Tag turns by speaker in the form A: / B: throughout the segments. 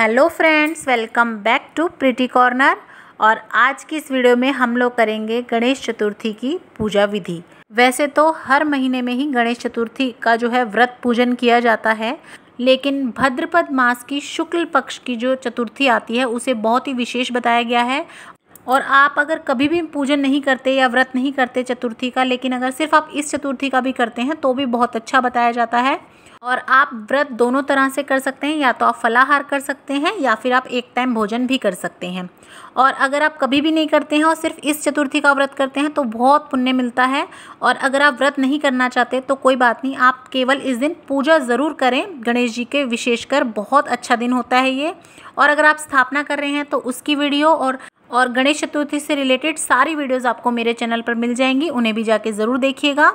A: hello friends welcome back to pretty corner और आज की इस वीडियो में हम लोग करेंगे गणेश चतुर्थी की पूजा विधि वैसे तो हर महीने में ही गणेश चतुर्थी का जो है व्रत पूजन किया जाता है लेकिन भद्रपद मास की शुक्ल पक्ष की जो चतुर्थी आती है उसे बहुत ही विशेष बताया गया है और आप अगर कभी भी पूजन नहीं करते या व्रत नहीं करते चतुर्थी का लेकिन अगर सिर्फ आप इस चतुर्थी का भी करते हैं तो भी बहुत अच्छा बताया जाता है और आप व्रत दोनों तरह से कर सकते हैं या तो आप फलाहार कर सकते हैं या फिर आप एक टाइम भोजन भी कर सकते हैं और अगर आप कभी भी नहीं करते हैं और सिर्फ इस चतुर्थी का व्रत करते हैं तो बहुत पुण्य मिलता है और अगर आप व्रत नहीं करना चाहते तो कोई बात नहीं आप केवल इस दिन पूजा ज़रूर करें गणेश जी के विशेषकर बहुत अच्छा दिन होता है ये और अगर आप स्थापना कर रहे हैं तो उसकी वीडियो और और गणेश चतुर्थी से रिलेटेड सारी वीडियोस आपको मेरे चैनल पर मिल जाएंगी उन्हें भी जाके ज़रूर देखिएगा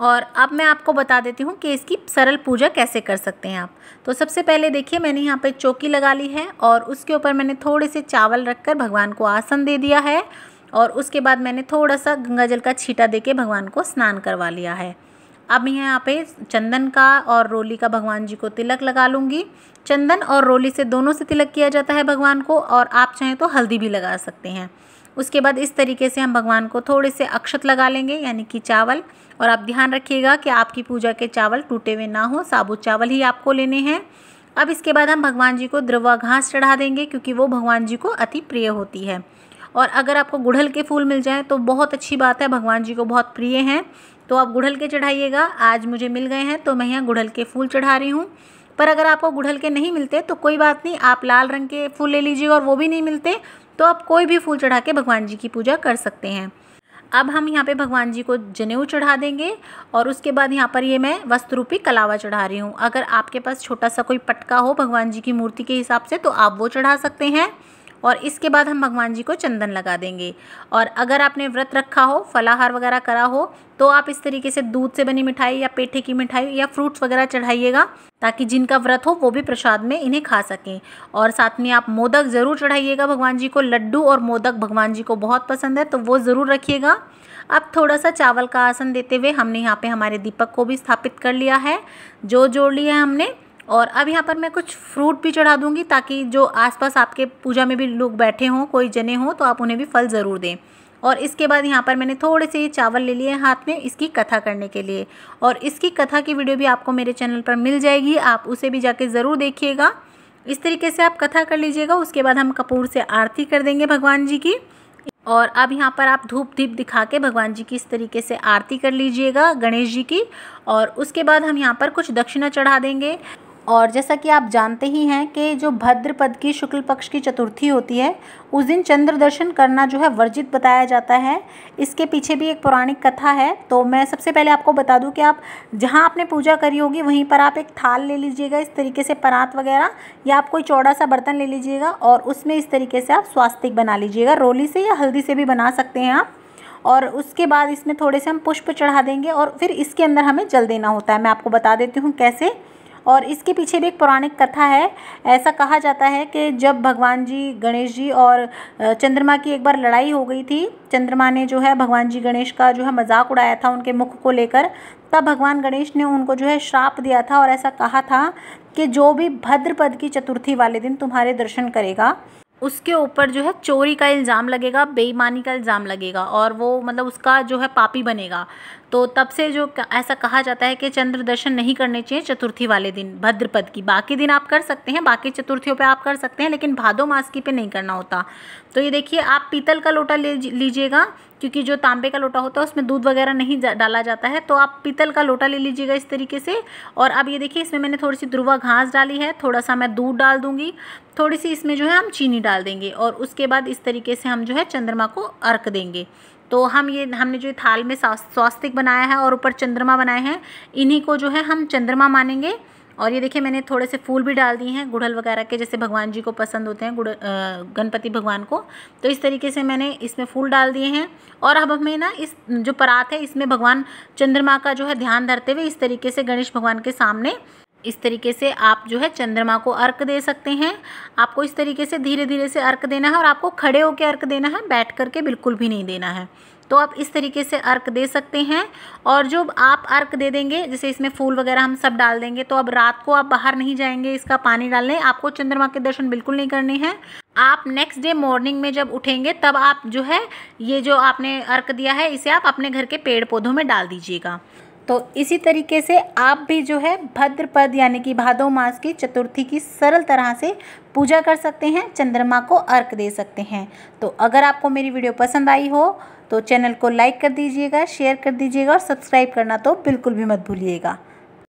A: और अब मैं आपको बता देती हूँ कि इसकी सरल पूजा कैसे कर सकते हैं आप तो सबसे पहले देखिए मैंने यहाँ पे चौकी लगा ली है और उसके ऊपर मैंने थोड़े से चावल रखकर भगवान को आसन दे दिया है और उसके बाद मैंने थोड़ा सा गंगा जल का छीटा देके भगवान को स्नान करवा लिया है अब मैं यहाँ पे चंदन का और रोली का भगवान जी को तिलक लगा लूँगी चंदन और रोली से दोनों से तिलक किया जाता है भगवान को और आप चाहें तो हल्दी भी लगा सकते हैं उसके बाद इस तरीके से हम भगवान को थोड़े से अक्षत लगा लेंगे यानी कि चावल और आप ध्यान रखिएगा कि आपकी पूजा के चावल टूटे हुए ना हो साबुत चावल ही आपको लेने हैं अब इसके बाद हम भगवान जी को द्रवा घास चढ़ा देंगे क्योंकि वो भगवान जी को अति प्रिय होती है और अगर आपको गुड़हल के फूल मिल जाएँ तो बहुत अच्छी बात है भगवान जी को बहुत प्रिय हैं तो आप गुड़हल के चढ़ाइएगा आज मुझे मिल गए हैं तो मैं यहाँ गुड़हल के फूल चढ़ा रही हूँ पर अगर आपको गुड़हल के नहीं मिलते तो कोई बात नहीं आप लाल रंग के फूल ले लीजिएगा और वो भी नहीं मिलते तो आप कोई भी फूल चढ़ा के भगवान जी की पूजा कर सकते हैं अब हम यहाँ पे भगवान जी को जनेऊ चढ़ा देंगे और उसके बाद यहाँ पर ये मैं वस्त्र रूपी कलावा चढ़ा रही हूँ अगर आपके पास छोटा सा कोई पटका हो भगवान जी की मूर्ति के हिसाब से तो आप वो चढ़ा सकते हैं और इसके बाद हम भगवान जी को चंदन लगा देंगे और अगर आपने व्रत रखा हो फलाहार वगैरह करा हो तो आप इस तरीके से दूध से बनी मिठाई या पेठे की मिठाई या फ्रूट्स वगैरह चढ़ाइएगा ताकि जिनका व्रत हो वो भी प्रसाद में इन्हें खा सकें और साथ में आप मोदक ज़रूर चढ़ाइएगा भगवान जी को लड्डू और मोदक भगवान जी को बहुत पसंद है तो वो ज़रूर रखिएगा अब थोड़ा सा चावल का आसन देते हुए हमने यहाँ पे हमारे दीपक को भी स्थापित कर लिया है जो जोड़ लिया है हमने और अब यहाँ पर मैं कुछ फ्रूट भी चढ़ा दूँगी ताकि जो आसपास आपके पूजा में भी लोग बैठे हों कोई जने हों तो आप उन्हें भी फल ज़रूर दें और इसके बाद यहाँ पर मैंने थोड़े से ये चावल ले लिए हाथ में इसकी कथा करने के लिए और इसकी कथा की वीडियो भी आपको मेरे चैनल पर मिल जाएगी आप उसे भी जाके ज़रूर देखिएगा इस तरीके से आप कथा कर लीजिएगा उसके बाद हम कपूर से आरती कर देंगे भगवान जी की और अब यहाँ पर आप धूप दीप दिखा के भगवान जी की इस तरीके से आरती कर लीजिएगा गणेश जी की और उसके बाद हम यहाँ पर कुछ दक्षिणा चढ़ा देंगे और जैसा कि आप जानते ही हैं कि जो भद्रपद की शुक्ल पक्ष की चतुर्थी होती है उस दिन चंद्र दर्शन करना जो है वर्जित बताया जाता है इसके पीछे भी एक पौराणिक कथा है तो मैं सबसे पहले आपको बता दूं कि आप जहां आपने पूजा करी होगी वहीं पर आप एक थाल ले लीजिएगा इस तरीके से परात वगैरह या आप कोई चौड़ा सा बर्तन ले लीजिएगा और उसमें इस तरीके से आप स्वास्तिक बना लीजिएगा रोली से या हल्दी से भी बना सकते हैं आप और उसके बाद इसमें थोड़े से हम पुष्प चढ़ा देंगे और फिर इसके अंदर हमें जल देना होता है मैं आपको बता देती हूँ कैसे और इसके पीछे भी एक पौराणिक कथा है ऐसा कहा जाता है कि जब भगवान जी गणेश जी और चंद्रमा की एक बार लड़ाई हो गई थी चंद्रमा ने जो है भगवान जी गणेश का जो है मजाक उड़ाया था उनके मुख को लेकर तब भगवान गणेश ने उनको जो है श्राप दिया था और ऐसा कहा था कि जो भी भद्रपद की चतुर्थी वाले दिन तुम्हारे दर्शन करेगा उसके ऊपर जो है चोरी का इल्ज़ाम लगेगा बेईमानी का इल्ज़ाम लगेगा और वो मतलब उसका जो है पापी बनेगा तो तब से जो ऐसा कहा जाता है कि चंद्र दर्शन नहीं करने चाहिए चतुर्थी वाले दिन भद्रपद की बाकी दिन आप कर सकते हैं बाकी चतुर्थियों पे आप कर सकते हैं लेकिन भादो मास की पे नहीं करना होता तो ये देखिए आप पीतल का लोटा ले लीजिएगा क्योंकि जो तांबे का लोटा होता है उसमें दूध वगैरह नहीं जा, डाला जाता है तो आप पीतल का लोटा ले लीजिएगा इस तरीके से और अब ये देखिए इसमें मैंने थोड़ी सी ध्रुवा घास डाली है थोड़ा सा मैं दूध डाल दूंगी थोड़ी सी इसमें जो है हम चीनी डाल देंगे और उसके बाद इस तरीके से हम जो है चंद्रमा को अर्क देंगे तो हम ये हमने जो ये थाल में स्वास्तिक बनाया है और ऊपर चंद्रमा बनाए हैं इन्हीं को जो है हम चंद्रमा मानेंगे और ये देखिए मैंने थोड़े से फूल भी डाल दिए हैं गुड़हल वगैरह के जैसे भगवान जी को पसंद होते हैं गुड़ गणपति भगवान को तो इस तरीके से मैंने इसमें फूल डाल दिए हैं और अब हमें ना इस जो परात है इसमें भगवान चंद्रमा का जो है ध्यान धरते हुए इस तरीके से गणेश भगवान के सामने इस तरीके से आप जो है चंद्रमा को अर्क दे सकते हैं आपको इस तरीके से धीरे धीरे से अर्क देना है और आपको खड़े होकर अर्क देना है बैठ करके बिल्कुल भी नहीं देना है तो आप इस तरीके से अर्क दे सकते हैं और जो आप अर्क दे देंगे जैसे इसमें फूल वगैरह हम सब डाल देंगे तो अब रात को आप बाहर नहीं जाएंगे इसका पानी डालने आपको चंद्रमा के दर्शन बिल्कुल नहीं करने हैं आप नेक्स्ट डे मॉर्निंग में जब उठेंगे तब आप जो है ये जो आपने अर्क दिया है इसे आप अपने घर के पेड़ पौधों में डाल दीजिएगा तो इसी तरीके से आप भी जो है भद्रपद यानी कि भादो मास की चतुर्थी की सरल तरह से पूजा कर सकते हैं चंद्रमा को अर्क दे सकते हैं तो अगर आपको मेरी वीडियो पसंद आई हो तो चैनल को लाइक कर दीजिएगा शेयर कर दीजिएगा और सब्सक्राइब करना तो बिल्कुल भी मत भूलिएगा